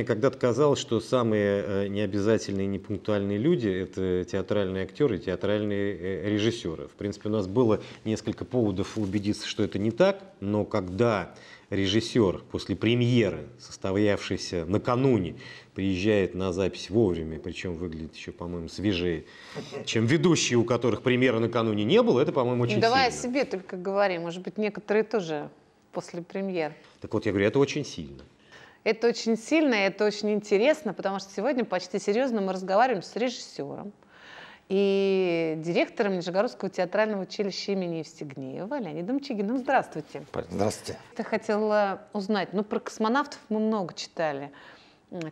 мне когда-то казалось, что самые э, необязательные и непунктуальные люди – это театральные актеры и театральные э, режиссеры. В принципе, у нас было несколько поводов убедиться, что это не так, но когда режиссер после премьеры, составлявшейся накануне, приезжает на запись вовремя, причем выглядит еще, по-моему, свежее, чем ведущие, у которых премьеры накануне не было, это, по-моему, очень ну, Давай сильно. о себе только говори, может быть, некоторые тоже после премьер. Так вот, я говорю, это очень сильно. Это очень сильно, это очень интересно, потому что сегодня почти серьезно мы разговариваем с режиссером и директором Нижегородского театрального училища имени Евстигнеева Леонидом Чигиным. Здравствуйте. Здравствуйте. Я хотела узнать, ну про космонавтов мы много читали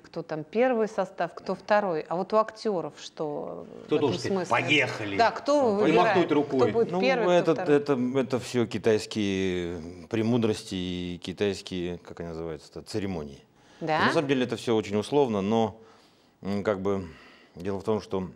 кто там первый состав, кто второй. А вот у актеров что? Кто должен сказать, поехали. Да, кто выбирает, махнуть рукой. Кто будет ну, первый, это, кто это, это, все китайские премудрости и китайские, как они называются, это церемонии. Да? На самом деле это все очень условно, но как бы дело в том, что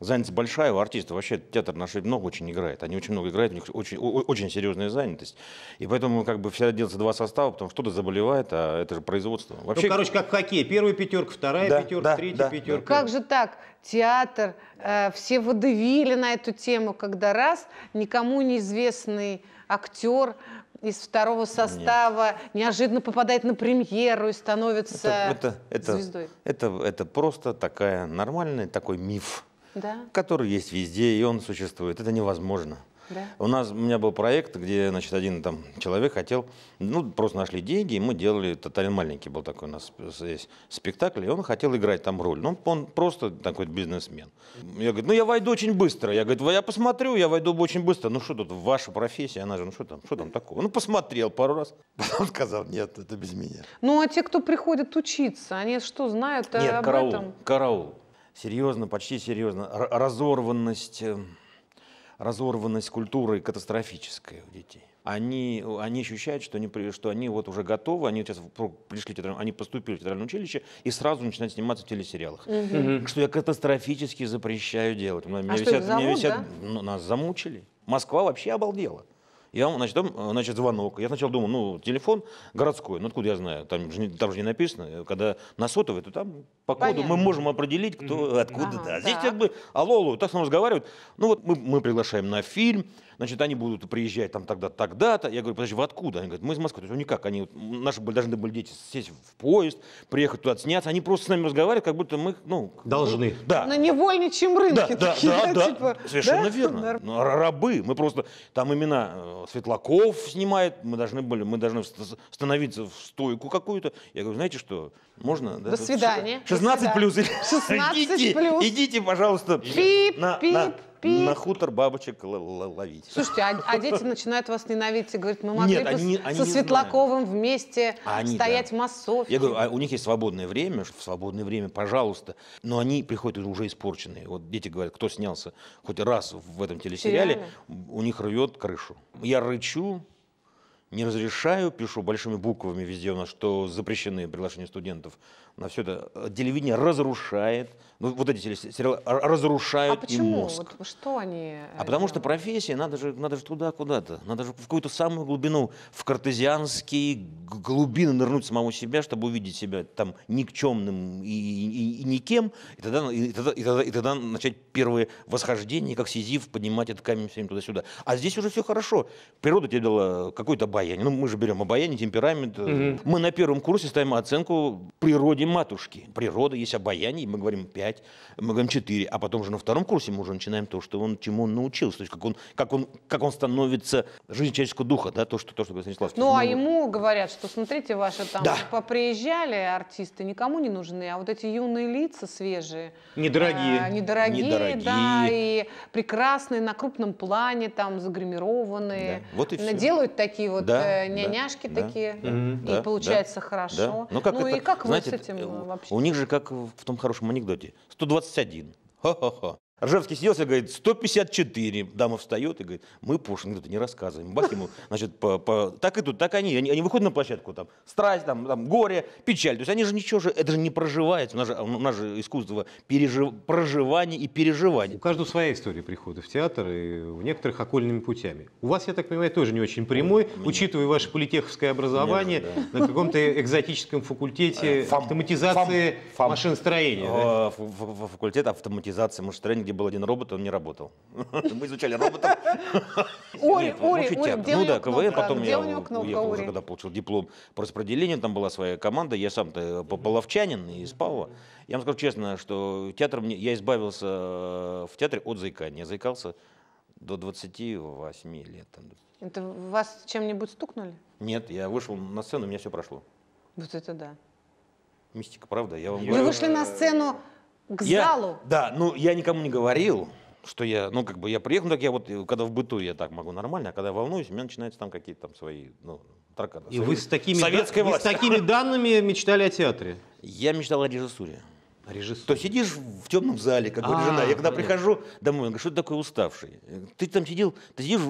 занятость большая у артистов. Вообще театр наш много очень играет. Они очень много играют, у них очень, очень серьезная занятость. И поэтому как бы всегда делается два состава, потому что кто-то заболевает, а это же производство. Ну, вообще... Ну, короче, как в хоккее. Первая пятерка, вторая да, пятерка, да, третья да, пятерка. Да. Как же так? Театр, э, все выдавили на эту тему, когда раз никому неизвестный актер из второго состава Нет. неожиданно попадает на премьеру и становится это, это, это, звездой. Это, это просто такая нормальная такой миф да. который есть везде, и он существует. Это невозможно. Да. У нас у меня был проект, где значит, один там человек хотел, ну, просто нашли деньги, и мы делали тотально маленький был такой у нас здесь спектакль, и он хотел играть там роль. Ну, он просто такой бизнесмен. Я говорю, ну я войду очень быстро. Я говорю, я посмотрю, я войду очень быстро. Ну что тут, ваша профессия, она же, ну что там, что там такого? Ну, посмотрел пару раз. Потом сказал, нет, это без меня. Ну, а те, кто приходят учиться, они что, знают нет, об караул, этом? Караул серьезно, почти серьезно, разорванность, э, разорванность культуры катастрофическая у детей. Они, они ощущают, что они, что они вот уже готовы, они сейчас пришли, они поступили в театральное училище и сразу начинают сниматься в телесериалах. Угу. Что я катастрофически запрещаю делать. Меня а висят, что, их зовут, меня висят, да? ну, нас замучили. Москва вообще обалдела. Я, значит, там, э, значит, звонок. Я сначала думал, ну, телефон городской, ну, откуда я знаю, там же, не- там же не написано. Когда на сотовый, то там по коду Понятно. мы можем определить, кто откуда. А ага, да. Здесь как бы, алло, алло, так с ним разговаривают. Ну, вот мы, мы приглашаем на фильм, Значит, они будут приезжать там тогда, тогда-то. Я говорю, подожди, вы откуда? Они говорят, мы из Москвы. То есть, ну никак, они, наши были, должны были дети сесть в поезд, приехать туда сняться. Они просто с нами разговаривают, как будто мы, ну... Должны. Ну, да. На невольничьем рынке. Да, такие, да, да, да, типа, да. Совершенно да? верно. Ну, а рабы. Мы просто, там имена э, Светлаков снимает, мы должны были, мы должны становиться в стойку какую-то. Я говорю, знаете что, можно? Да, До свидания. 16 До свидания. плюс. идите, Идите, пожалуйста. Пип, на, пип. На, пи. На хутор бабочек ловить. Слушайте, а, а дети начинают вас ненавидеть и говорят, мы могли Нет, бы они, с, они со Светлаковым знают. вместе а они, стоять да. в массовке. Я говорю, а у них есть свободное время, в свободное время, пожалуйста. Но они приходят уже испорченные. Вот дети говорят, кто снялся хоть раз в этом телесериале, Сериально? у них рвет крышу. Я рычу, не разрешаю, пишу большими буквами везде у нас, что запрещены приглашения студентов на все это. Э, телевидение разрушает, ну, вот эти сериалы а, разрушают а почему? им мозг. Вот что они? Э, а делают? потому что профессия, надо же, надо же туда куда-то, надо же в какую-то самую глубину, в картезианские глубины нырнуть самому себя, чтобы увидеть себя там никчемным и, и, и никем, и тогда, и, тогда, и, тогда, и тогда начать первые восхождения, как сизиф поднимать этот камень всем туда-сюда. А здесь уже все хорошо. Природа тебе дала какое-то обаяние. Ну, мы же берем обаяние, темперамент. Угу. Мы на первом курсе ставим оценку природе матушки. Природа, есть обаяние, мы говорим 5, мы говорим 4, а потом же на втором курсе мы уже начинаем то, что он, чему он научился, то есть как он, как он, как он становится жизнью человеческого духа, да, то, что, то, что говорит Станиславский. Ну, ну, а ему говорят, что смотрите, ваши там да. поприезжали артисты, никому не нужны, а вот эти юные лица свежие. Недорогие. А, недорогие, недорогие, да, и прекрасные на крупном плане, там, загримированные. Да. Вот и все. Делают такие вот да, э, няняшки да, такие, да, и да, получается да, хорошо. Да. Ну, как ну это, и как знаете, вы с этим? Э, ну, вообще. у них же, как в том хорошем анекдоте, 121. Ха-ха-ха. Ржевский сидел и говорит, 154. Дама встает и говорит, мы Пушкин, говорит, не рассказываем. Бах ему, значит, по, по... так и тут, так они, они, они выходят на площадку, там, страсть, там, там, горе, печаль. То есть они же ничего же, это же не проживается, у нас же, у нас же искусство пережив... проживания и переживания. У каждого своя история прихода в театр, и у некоторых окольными путями. У вас, я так понимаю, тоже не очень прямой, Мне... учитывая ваше политеховское образование, Мне да. на каком-то экзотическом факультете э, автоматизации машиностроения. Э, факультет автоматизации машиностроения где был один робот, он не работал. Мы изучали роботов. Ори, Ори, Ори, Ну да, КВН, потом я уехал уже, когда получил диплом по распределению, там была своя команда, я сам-то э, половчанин из Павла. Я вам скажу честно, что театр мне, я избавился э, в театре от заикания. Я заикался до 28 лет. Это вас чем-нибудь стукнули? Нет, я вышел на сцену, у меня все прошло. Вот это да. Мистика, правда? Я вам Вы вышли на сцену к я, залу? Да, ну я никому не говорил, что я, ну как бы я приехал, так я вот, когда в быту я так могу нормально, а когда волнуюсь, у меня начинаются там какие-то там свои, ну, тараканы. И свои, вы с такими, да, вы с такими данными мечтали о театре? Я мечтал о режиссуре. Режиссура. То сидишь в темном зале, как говорит а, жена. Я когда прихожу домой, она говорит, что ты такой уставший? Ты там сидел, ты сидишь...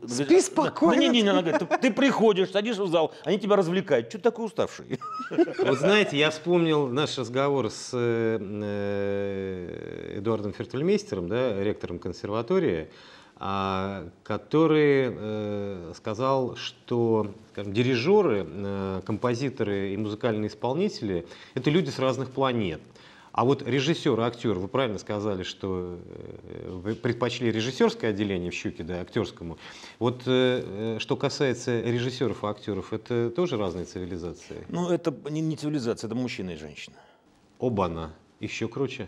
Э, Спи спокойно. Не, не, не, она говорит, ты, ты приходишь, садишь в зал, они тебя развлекают. Что ты такой уставший? Вот знаете, я вспомнил наш разговор с э, э Эдуардом Фертельмейстером, да, ректором консерватории, а, который э, сказал, что скажем, дирижеры, э, композиторы и музыкальные исполнители – это люди с разных планет. А вот режиссер и актер, вы правильно сказали, что э, вы предпочли режиссерское отделение в «Щуке», да, актерскому. Вот э, э, что касается режиссеров и актеров, это тоже разные цивилизации? Ну, это не, цивилизация, это мужчина и женщина. Оба-на. Еще круче.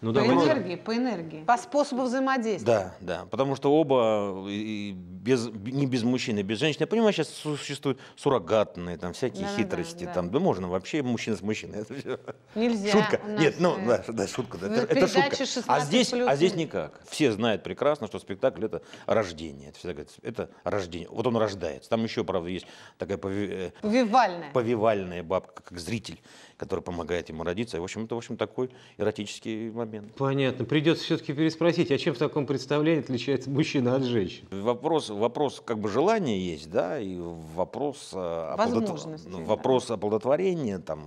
Ну, по да, энергии, по энергии, по способу взаимодействия. Да, да, потому что оба, и без, не без мужчины, без женщины. Я понимаю, сейчас существуют суррогатные, там всякие да, хитрости, да, да. там, да можно вообще мужчина с мужчиной. Это все. Нельзя. Шутка. Нет, ну, да, да шутка. Да. Это, это шутка. А здесь, а плюс. а здесь никак. Все знают прекрасно, что спектакль это рождение. Это всегда говорят, это рождение. Вот он рождается. Там еще, правда, есть такая пови... Э, повивальная. повивальная бабка, как зритель, который помогает ему родиться. И, в общем, это, в общем, такой эротический момент момент. Понятно. Придется все-таки переспросить, а чем в таком представлении отличается мужчина от женщины? Вопрос, вопрос как бы желания есть, да, и вопрос, э, Возможности, оплодотв... да. вопрос оплодотворения, там,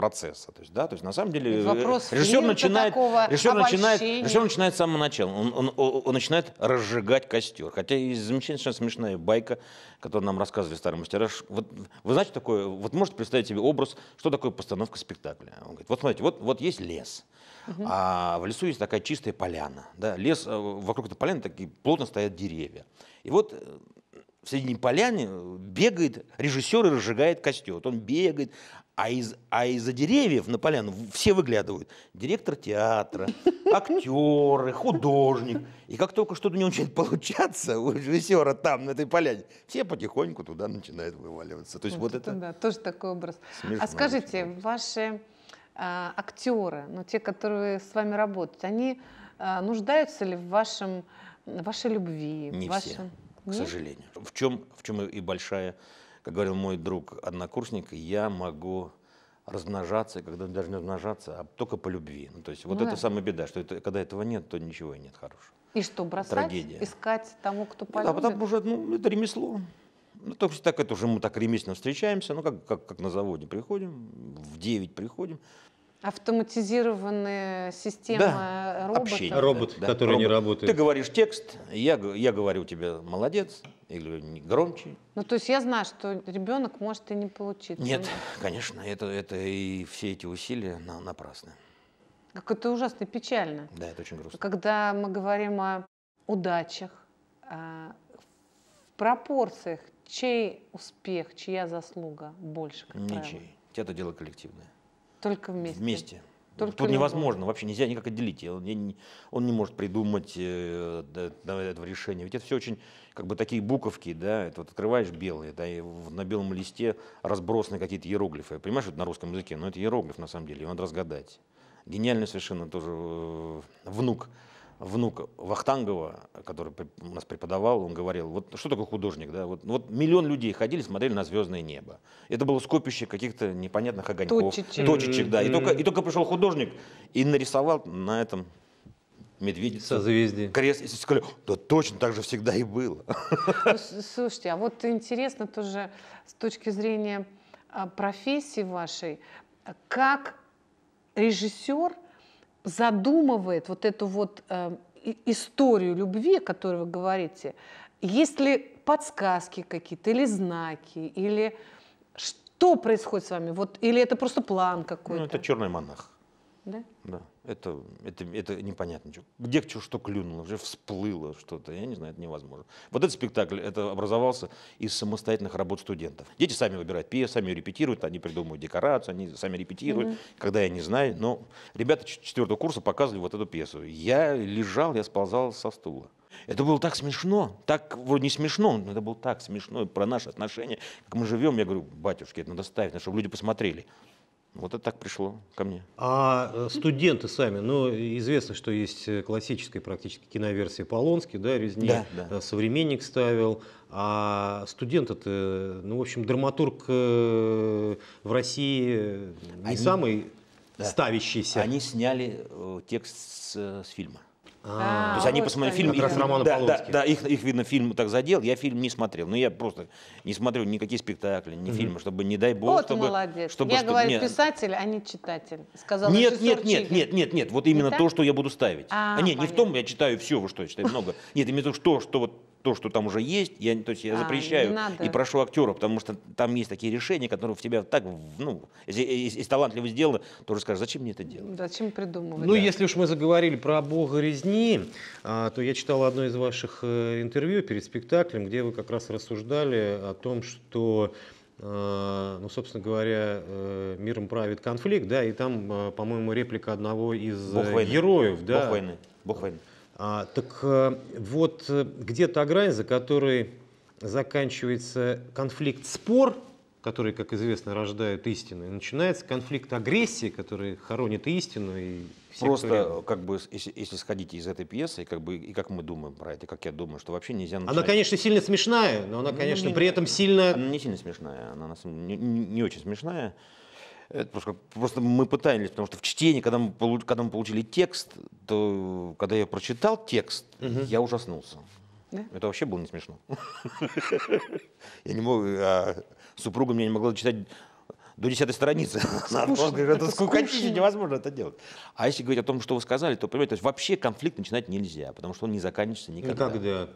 процесса. То есть, да, то есть на самом деле Вопрос режиссер, начинает, режиссер, начинает, режиссер начинает с самого начала. Он, он, он, он начинает разжигать костер. Хотя и замечательная смешная байка, которую нам рассказывали старые мастера. Вот, вы знаете такое, вот можете представить себе образ, что такое постановка спектакля? Он говорит, вот смотрите, вот, вот есть лес. Угу. А в лесу есть такая чистая поляна. Да? Лес, э, вокруг этой поляны такие плотно стоят деревья. И вот э, в середине поляны бегает режиссер и разжигает костер. Вот он бегает, а, из, а из-за деревьев на поляну все выглядывают. Директор театра, актеры, художник. И как только что-то не начинает получаться у режиссера там, на этой поляне, все потихоньку туда начинают вываливаться. То есть вот, вот это... Да, тоже такой образ. а скажите, очень. ваши а, актеры, ну, те, которые с вами работают, они а, нуждаются ли в вашем, вашей любви? Не вашем... все, к Нет? сожалению. В чем, в чем и большая как говорил мой друг, однокурсник, я могу размножаться, когда даже не размножаться, а только по любви. Ну, то есть вот ну, это да. самая беда, что это, когда этого нет, то ничего и нет хорошего. И что, бросать, Трагедия. искать тому, кто ну полюбит? Да, потом уже, ну, это ремесло. Ну, то есть так это уже мы так ремесленно встречаемся, ну, как, как, как на заводе приходим, в 9 приходим. Автоматизированная система да, робота. Общение. Робот, да, который робот. не работает. Ты говоришь текст, я, я говорю тебе «молодец», или громче. Ну, то есть я знаю, что ребенок может и не получить. Нет, конечно, это, это и все эти усилия на, напрасны. Как это ужасно печально. Да, это очень грустно. Когда мы говорим о удачах, о а, пропорциях, чей успех, чья заслуга больше, как Ничей. Правило. Это дело коллективное. Только вместе? Вместе. Только Тут невозможно, его. вообще нельзя никак отделить. Он, он не может придумать э, этого решения. Ведь это все очень, как бы такие буковки, да, это вот открываешь белые, да, и на белом листе разбросаны какие-то иероглифы. Понимаешь, это на русском языке, но ну, это иероглиф на самом деле, его надо разгадать. Гениальный совершенно тоже э, внук внук Вахтангова, который у нас преподавал, он говорил, вот что такое художник, да? Вот, вот миллион людей ходили, смотрели на звездное небо. Это было скопище каких-то непонятных огоньков, точечек, точечек да. И м-м. только, и только пришел художник и нарисовал на этом медведица. Созвездие. Крест. И сказали, да точно так же всегда и было. Ну, слушайте, а вот интересно тоже с точки зрения а, профессии вашей, как режиссер – задумывает вот эту вот э, историю любви, о которой вы говорите? Есть ли подсказки какие-то или знаки, или что происходит с вами? Вот, или это просто план какой-то? Ну, это черный монах. Да? Да это, это, это непонятно. Где что, что клюнуло, уже всплыло что-то, я не знаю, это невозможно. Вот этот спектакль, это образовался из самостоятельных работ студентов. Дети сами выбирают пьесы, сами репетируют, они придумывают декорацию, они сами репетируют, mm-hmm. когда я не знаю. Но ребята четвертого курса показывали вот эту пьесу. Я лежал, я сползал со стула. Это было так смешно, так вроде не смешно, но это было так смешно про наши отношения, как мы живем. Я говорю, батюшки, это надо ставить, чтобы люди посмотрели. Вот это так пришло ко мне. А э, студенты сами, ну, известно, что есть э, классическая практически киноверсия Полонский, да, Резни, да, э, да. современник ставил. А студент это, ну, в общем, драматург в России не Они... самый да. ставящийся. Они сняли текст с, с фильма. А, а, То есть они посмотрели фильм. Как раз Романа да, да, да, их, их, видно, фильм так задел. Я фильм не смотрел. Но ну, я просто не смотрю никакие спектакли, ни фильмы, чтобы, не дай бог, вот чтобы... молодец. Чтобы, я говорю нет. писатель, а не читатель. Сказал нет, нет, нет, нет, нет, нет. Вот именно не то, что я буду ставить. А, а нет, понятно. не в том, я читаю все, вы что, я читаю много. Нет, именно то, что, что вот то, что там уже есть, я, то есть я а, запрещаю и прошу актера, потому что там есть такие решения, которые в тебя так, ну, если, если талантливо сделано, то уже скажешь, зачем мне это делать? Зачем придумывать? Ну, да. если уж мы заговорили про бога резни, а, то я читал одно из ваших э, интервью перед спектаклем, где вы как раз рассуждали о том, что э, ну, собственно говоря, э, миром правит конфликт, да, и там, по-моему, реплика одного из героев, да. Бог войны. Бог войны. А, так э, вот, э, где-то грань, за которой заканчивается конфликт спор, который, как известно, рождает истину, и начинается конфликт агрессии, который хоронит истину. И все, Просто, кто... как бы, если, если сходить из этой пьесы, и как, бы, и как мы думаем про это, как я думаю, что вообще нельзя начинать. Она, конечно, сильно смешная, но она, конечно, не, ну, при этом сильно... Она не сильно смешная, она на самом не, не очень смешная. Это просто, просто мы пытались, потому что в чтении, когда мы, когда мы получили текст, то когда я прочитал текст, угу. я ужаснулся. Да? Это вообще было не смешно. Я не мог, а супруга меня не могла читать до десятой страницы. Это скукотища, невозможно это делать. А если говорить о том, что вы сказали, то, понимаете, вообще конфликт начинать нельзя, потому что он не заканчивается никогда. Никогда.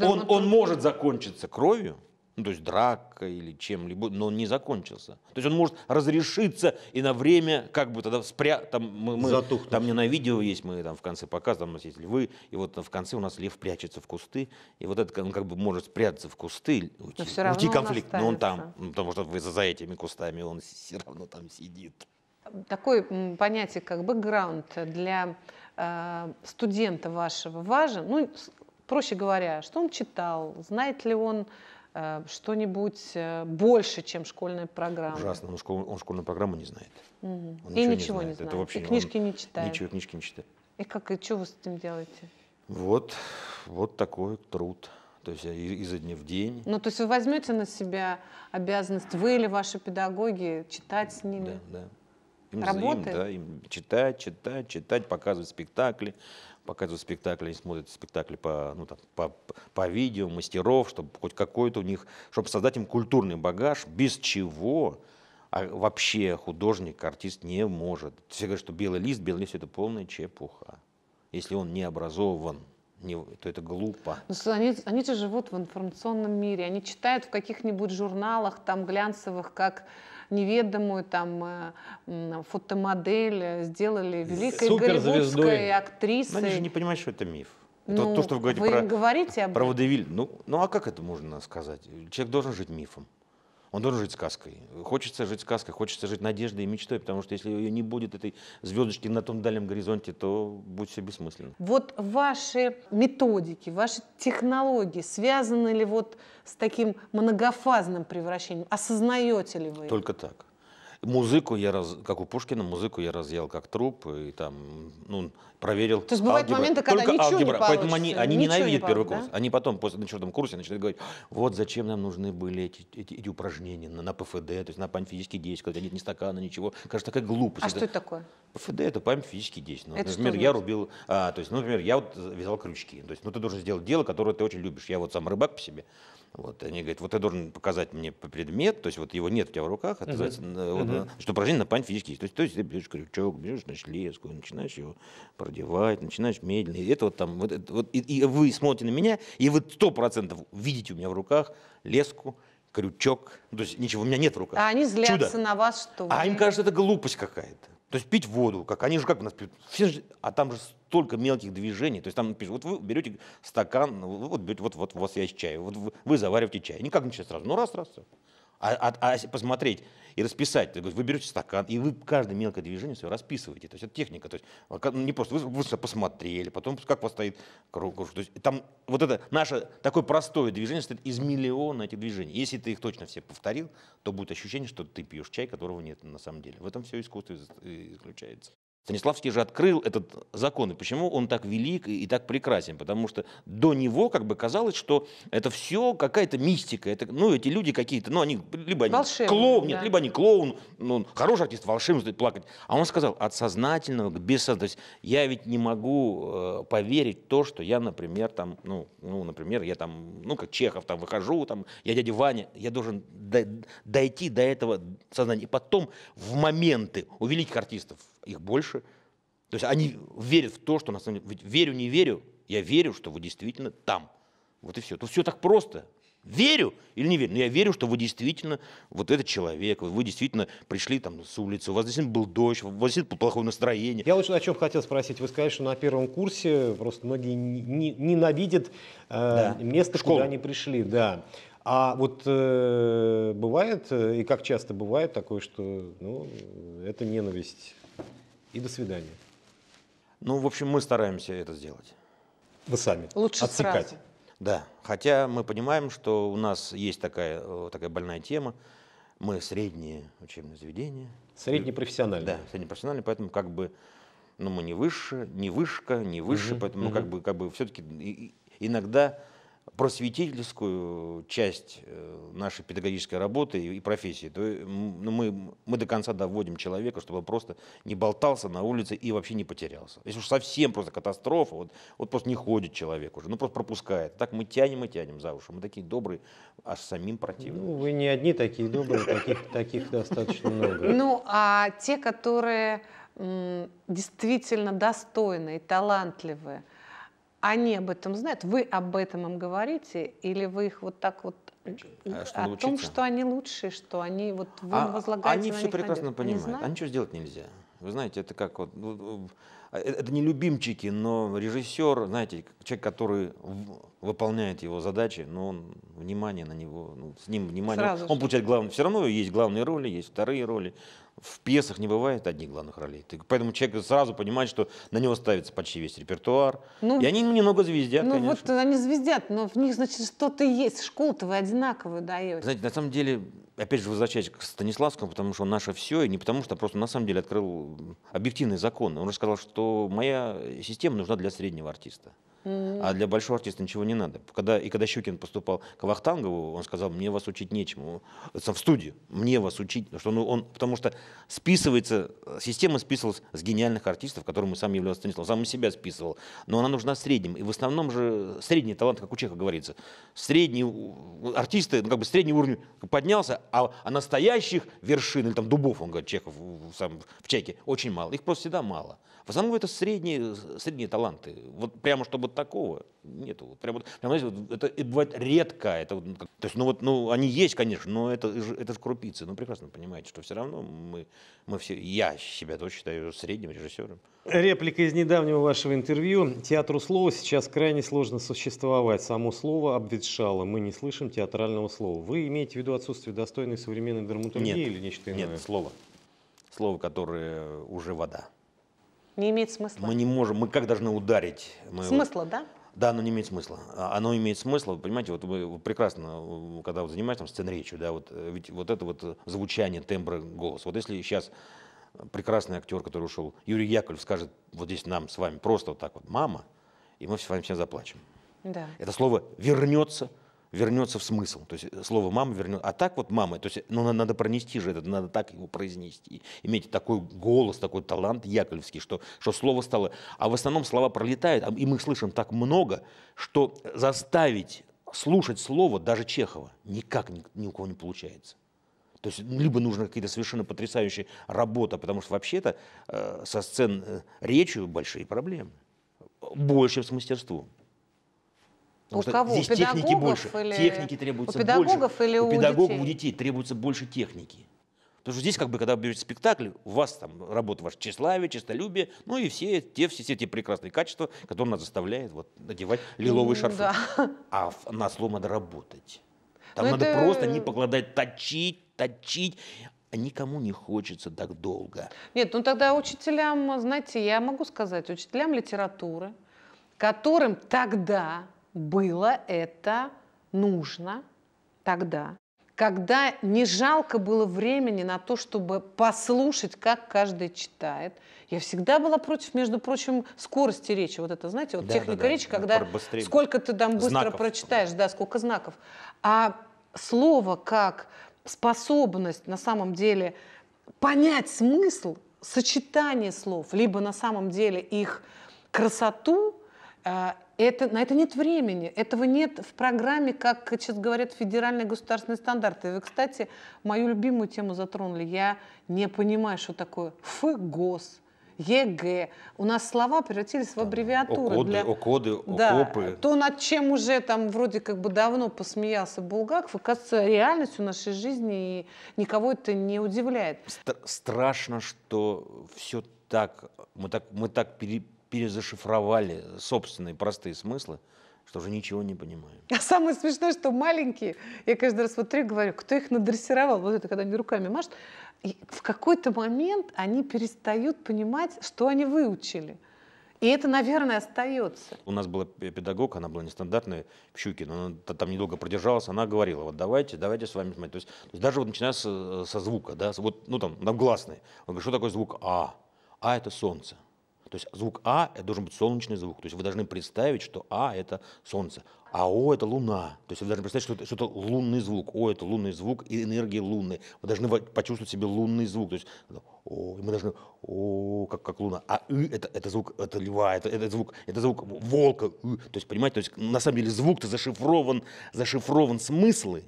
Ну, он может закончиться кровью, ну, то есть драка или чем-либо, но он не закончился. То есть он может разрешиться и на время, как бы тогда спря... Там, мы, мы, там не на видео есть, мы там в конце показа, там у нас есть львы, и вот в конце у нас лев прячется в кусты, и вот это он как бы может спрятаться в кусты, уйти, но уйти конфликт, но он там, потому что за этими кустами он все равно там сидит. Такое понятие, как бэкграунд для э, студента вашего важен, ну, проще говоря, что он читал, знает ли он Э, что-нибудь э, больше, чем школьная программа. Ужасно, он, школ, он школьную программу не знает. Угу. Он и ничего, не знает. знает. Это вообще, и книжки не читает. Ничего, книжки не читает. И как, и что вы с этим делаете? Вот, вот такой труд. То есть изо дня в день. Ну, то есть вы возьмете на себя обязанность, вы или ваши педагоги, читать с ними? Да, да. Им, Работы? Им, да, им читать, читать, читать, показывать спектакли, показывают спектакли, они смотрят спектакли по, ну, там, по, по видео, мастеров, чтобы хоть какой-то у них, чтобы создать им культурный багаж, без чего а вообще художник, артист не может. Все говорят, что белый лист, белый лист – это полная чепуха, если он не образован не, то это глупо. Ну, они, они же живут в информационном мире, они читают в каких-нибудь журналах там глянцевых, как неведомую там э, фотомодель э, сделали великой голливудской ну, актрисой. Но они же не понимают, что это миф. Это ну, то, что вы говорите вы про, говорите об... про водевиль. Ну, ну а как это можно сказать? Человек должен жить мифом. Он должен жить сказкой. Хочется жить сказкой, хочется жить надеждой и мечтой, потому что если ее не будет, этой звездочки на том дальнем горизонте, то будет все бессмысленно. Вот ваши методики, ваши технологии связаны ли вот с таким многофазным превращением? Осознаете ли вы? Только так. Музыку я, раз, как у Пушкина, музыку я разъел как труп и там, ну, проверил. То есть бывают алгебра. моменты, когда Только ничего алгебра. не Поэтому они, они ничего ненавидят не первый да? курс. Они потом, после, на четвертом курсе, начинают говорить, вот зачем нам нужны были эти, эти, эти упражнения на, на ПФД, то есть на память физические действия, когда нет ни стакана, ничего. Кажется, такая глупость. А это, что это такое? ПФД – это память физические действия. Ну, это например, я рубил, а, то есть, ну, например, я вот вязал крючки. То есть, ну, ты должен сделать дело, которое ты очень любишь. Я вот сам рыбак по себе. Вот, они говорят, вот ты должен показать мне предмет, то есть вот его нет у тебя в руках, а ты, uh-huh. вот, uh-huh. что упражнение на память физически есть. То есть, то есть ты берешь крючок, берешь значит, леску, начинаешь его продевать, начинаешь медленно. И это вот там, вот, вот и, и вы смотрите на меня, и вы сто процентов видите у меня в руках леску, крючок, ну, то есть ничего у меня нет в руках. А они злятся Чудо. на вас, что... А им кажется, это глупость какая-то. То есть пить воду, как они же как у нас пьют, все же, а там же столько мелких движений, то есть там пишут, вот вы берете стакан, ну, вот, берете, вот, вот у вас есть чай, вот вы, вы завариваете чай, никак ничего сразу, ну раз, раз, все а, а, а посмотреть и расписать. Вы берете стакан, и вы каждое мелкое движение все расписываете. То есть это техника. То есть а, не просто вы просто посмотрели, потом как у вас стоит круг. То есть там вот это наше такое простое движение состоит из миллиона этих движений. Если ты их точно все повторил, то будет ощущение, что ты пьешь чай, которого нет на самом деле. В этом все искусство заключается. Станиславский же открыл этот закон. И почему он так велик и так прекрасен? Потому что до него как бы казалось, что это все какая-то мистика. Это, ну, эти люди какие-то, ну, они либо они волшебный, клоун, нет, либо они клоун, ну, хороший артист, волшебный, стоит плакать. А он сказал, от сознательного к бессознательному. Я ведь не могу э, поверить то, что я, например, там, ну, ну, например, я там, ну, как Чехов, там, выхожу, там, я дядя Ваня, я должен дойти до этого сознания. И потом в моменты у великих артистов их больше. То есть они верят в то, что на самом деле, ведь верю, не верю, я верю, что вы действительно там. Вот и все. Тут все так просто. Верю или не верю? Но я верю, что вы действительно вот этот человек, вы действительно пришли там с улицы, у вас действительно был дождь, у вас действительно плохое настроение. Я лучше о чем хотел спросить. Вы сказали, что на первом курсе просто многие ненавидят э, да. место, Школу. куда они пришли. Да. А вот э, бывает, э, и как часто бывает такое, что ну, это ненависть и до свидания. Ну, в общем, мы стараемся это сделать. Вы сами. Лучше отсекать. Сразу. Да, хотя мы понимаем, что у нас есть такая, э, такая больная тема. Мы средние учебные заведения. Среднепрофессиональные. Да, среднепрофессиональные, поэтому как бы ну, мы не выше, не вышка, не выше, угу, поэтому угу. Ну, как бы, как бы все-таки иногда просветительскую э, часть э, нашей педагогической работы и профессии, то ну, мы, мы до конца доводим человека, чтобы он просто не болтался на улице и вообще не потерялся. Если уж совсем просто катастрофа, вот, вот просто не ходит человек уже, ну просто пропускает. Так мы тянем и тянем за уши. Мы такие добрые, а самим противны. Ну, вы не одни такие добрые, таких, таких достаточно много. Ну, а те, которые действительно достойные, талантливые они об этом знают, вы об этом им говорите, или вы их вот так вот а а что о научиться? том, что они лучшие, что они вот вы а, возлагаете Они на все них прекрасно надежду. понимают, они, знают? а ничего сделать нельзя. Вы знаете, это как вот, ну, ну, а, э, это не любимчики, но режиссер, знаете, человек, который выполняет его задачи, но он внимание на него, ну, с ним внимание, Сразу он же. получает главное, все равно есть главные роли, есть вторые роли, в пьесах не бывает одних главных ролей. Поэтому человек сразу понимает, что на него ставится почти весь репертуар. Ну, и они немного звездят, Ну конечно. вот они звездят, но в них, значит, что-то есть. Школу-то вы одинаковую даете. Знаете, на самом деле опять же, возвращаясь к Станиславскому, потому что он наше все, и не потому что, а просто на самом деле открыл объективный закон. Он же сказал, что моя система нужна для среднего артиста. Mm-hmm. А для большого артиста ничего не надо. Когда, и когда Щукин поступал к Вахтангову, он сказал, мне вас учить нечему. Это в студию, мне вас учить. Потому что, он, ну, он, потому что списывается, система списывалась с гениальных артистов, которым сам являлся Станислав, сам себя списывал. Но она нужна средним. И в основном же средний талант, как у Чеха говорится, средний артисты, ну, как бы средний уровень поднялся, а, а настоящих вершин, или там дубов, он говорит, Чехов сам в Чеке, очень мало. Их просто всегда мало. В основном это средние, средние таланты. Вот прямо чтобы такого нету. Вот прямо, прямо знаете, вот, это бывает редко. А это, ну, то есть, ну вот, ну они есть, конечно, но это, это же крупицы. Ну прекрасно понимаете, что все равно мы, мы все, я себя тоже считаю средним режиссером. Реплика из недавнего вашего интервью. Театру слова сейчас крайне сложно существовать. Само слово обветшало. Мы не слышим театрального слова. Вы имеете в виду отсутствие достаточно достойной современной драматургии нет, или нечто иное? Нет, слово. Слово, которое уже вода. Не имеет смысла. Мы не можем, мы как должны ударить? Мы Смысла, да? Да, оно не имеет смысла. А, оно имеет смысл, понимаете, вот вы прекрасно, э, когда вы занимаетесь там сценречью, да, вот, э, ведь вот это вот э, звучание тембра голоса. Вот если сейчас прекрасный актер, который ушел, Юрий Яковлев скажет вот здесь нам с вами просто вот так вот «мама», и мы с вами все заплачем. Да. Это слово вернется – вернется в смысл. То есть э, слово «мама» вернется. А так вот «мама», то есть э, ну, надо пронести же это, надо так его произнести. Иметь такой голос, такой талант яковлевский, что, что слово стало... А в основном слова пролетают, а и мы слышим так много, что заставить слушать слово даже Чехова никак ни, ни у кого не получается. То есть ну, либо нужна какая то совершенно потрясающая работа, потому что вообще-то э, со сцен э, речью большие проблемы. Больше с мастерством. Потому у что кого? здесь техники больше. Или... Техники требуется у педагогов больше. Или у, у педагогов, детей? у детей требуется больше техники. Потому что здесь, как бы, когда вы берете спектакль, у вас там работа ваша тщеславие, честолюбие, ну и все те, все, все те прекрасные качества, которые нас заставляет вот, надевать лиловый шарф, Да. А на сло надо работать. Там Но ну, надо это... просто не покладать, точить, точить. А никому не хочется так долго. Нет, ну тогда учителям, знаете, я могу сказать, учителям литературы, которым тогда было это нужно тогда, когда не жалко было времени на то, чтобы послушать, как каждый читает. Я всегда была против, между прочим, скорости речи. Вот это, знаете, вот да, техника да, да. когда Быстрее. сколько ты там быстро знаков. прочитаешь, да, сколько знаков. А слово как способность на самом деле понять смысл, сочетание слов, либо на самом деле их красоту, э, это, на это нет времени, этого нет в программе, как сейчас говорят федеральные государственные стандарты. вы, кстати, мою любимую тему затронули. Я не понимаю, что такое ФГОС, ЕГЭ. У нас слова превратились в аббревиатуры. Окоды, для... окоды, да, окопы. То, над чем уже там вроде как бы давно посмеялся Булгаков, оказывается, реальностью нашей жизни и никого это не удивляет. Ст страшно, что все так, мы так, мы так пере перезашифровали собственные простые смыслы, что уже ничего не понимаю. А самое смешное, что маленькие, я каждый раз смотрю и говорю, кто их надрессировал, вот это когда они руками машут, и в какой-то момент они перестают понимать, что они выучили. И это, наверное, остается. У нас была педагог, она была нестандартная, Пщукина, она там недолго продержалась, она говорила, вот давайте, давайте с вами смотреть. То есть, то есть даже вот начиная с, э, со звука, да, вот, ну там, там гласные. Он говорит, что такое звук А? А это солнце. То есть звук А – это должен быть солнечный звук. То есть вы должны представить, что А – это солнце, а О – это луна. То есть вы должны представить, что это, что это лунный звук. О – это лунный звук и энергия лунной Вы должны почувствовать себе лунный звук. То есть О, мы должны О, как, как луна. А Ы это, – это звук это льва, это, это, звук, это звук волка. Ы. То есть, понимаете, то есть, на самом деле звук-то зашифрован, зашифрован смыслы.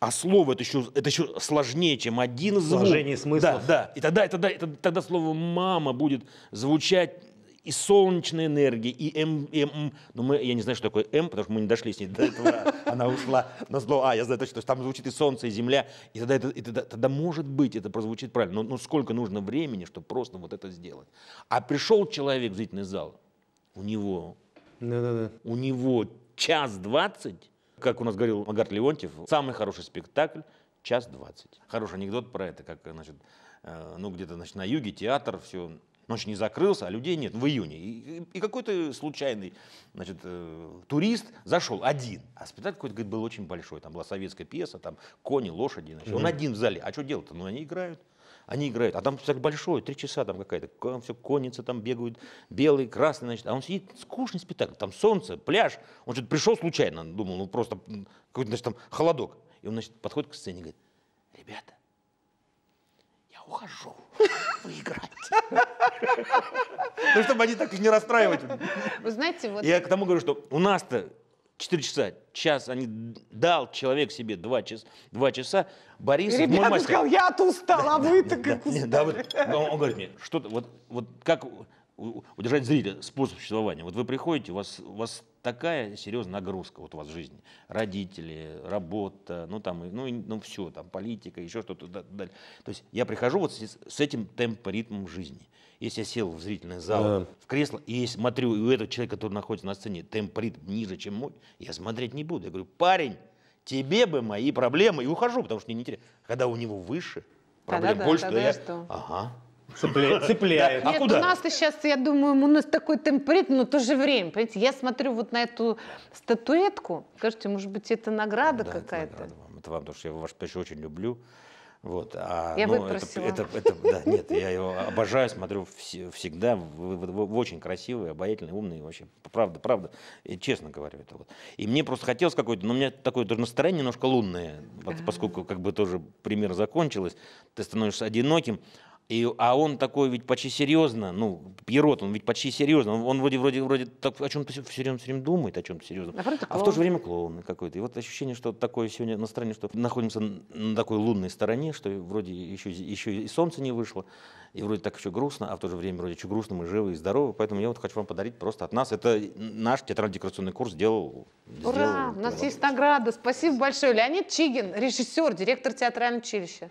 А слово это еще, это еще сложнее, чем один звук. Сложение смысла. Да, да. И тогда, тогда, тогда слово «мама» будет звучать и солнечной энергии, и «эм», «эм», М, М, ну мы, я не знаю, что такое М, «эм», потому что мы не дошли с ней до этого, она ушла на зло. А, я знаю точно, что там звучит и солнце, и земля, и тогда, это, и тогда, тогда может быть это прозвучит правильно, но, но сколько нужно времени, чтобы просто вот это сделать. А пришел человек в зрительный зал, у него, Да-да-да. у него час двадцать как у нас говорил Магарт Леонтьев, самый хороший спектакль – час двадцать. Хороший анекдот про это, как, значит, э, ну, где-то, значит, на юге театр, все ночь не закрылся, а людей нет в июне. И, и какой-то случайный значит, э, турист зашел один. А спектакль какой-то говорит, был очень большой. Там была советская пьеса, там кони, лошади. Значит. Он один в зале. А что делать-то? Ну, они играют они играют, а там так большой, три часа там какая-то, там все конница, там бегают, белый, красный, значит, а он сидит, скучный спектакль, там солнце, пляж, он что-то пришел случайно, думал, ну просто какой-то, значит, там холодок, и он, значит, подходит к сцене и говорит, ребята, я ухожу, вы Ну, чтобы они так не расстраивать. Вы знаете, вот... Я к тому говорю, что у нас-то 4 часа, час, они дал человек себе 2 часа, 2 часа. Борис, Ребята, мой мастер. сказал, я-то устал, а вы-то да, как Да, вот, он, он говорит мне, что вот, вот как удержать зрителя, способ существования. Вот вы приходите, у вас, у вас такая серьезная нагрузка вот у вас в жизни. Родители, работа, ну там, ну, ну все, там политика, еще что-то. Да, То есть я прихожу вот с, с этим темпом, ритмом жизни. Если я сел в зрительный зал, да. в кресло, и смотрю, и у этого человека, который находится на сцене, темп, ритм ниже, чем мой, я смотреть не буду. Я говорю, парень, тебе бы мои проблемы, и ухожу, потому что мне не интересно. Когда у него выше, проблем да, да, больше, да, то да, я... Что? Ага. Цепля... Цепляет. Да. А Нет, куда? у нас-то сейчас, я думаю, у нас такой темперит, но ну, в то же время, понимаете, я смотрю вот на эту статуэтку, скажите, может быть, это награда да, какая-то? Это, вам. это вам, потому что я вас почти очень люблю. Вот, а, я ну, выпросила. Это, это, это, да, нет, я его обожаю, смотрю вс- всегда. Вы, вы, вы очень красивый, обаятельный, умный вообще. Правда, правда. И честно говорю это вот. И мне просто хотелось какой-то, но у меня такое даже настроение немножко лунное, поскольку как бы тоже пример закончилось. Ты становишься одиноким, и, а он такой ведь почти серьезно, ну, Пьерот, он ведь почти серьезно, он, он вроде, вроде, вроде так, о чем-то все, все, время, все время думает, о чем-то серьезном. А, а, в то же время клоун какой-то. И вот ощущение, что такое сегодня настроение, что находимся на такой лунной стороне, что вроде еще, еще и солнце не вышло, и вроде так еще грустно, а в то же время вроде еще грустно, мы живы и здоровы. Поэтому я вот хочу вам подарить просто от нас. Это наш театрально-декорационный курс сделал. Ура! Сделал, у нас есть награда. Спасибо большое. Леонид Чигин, режиссер, директор театрального училища.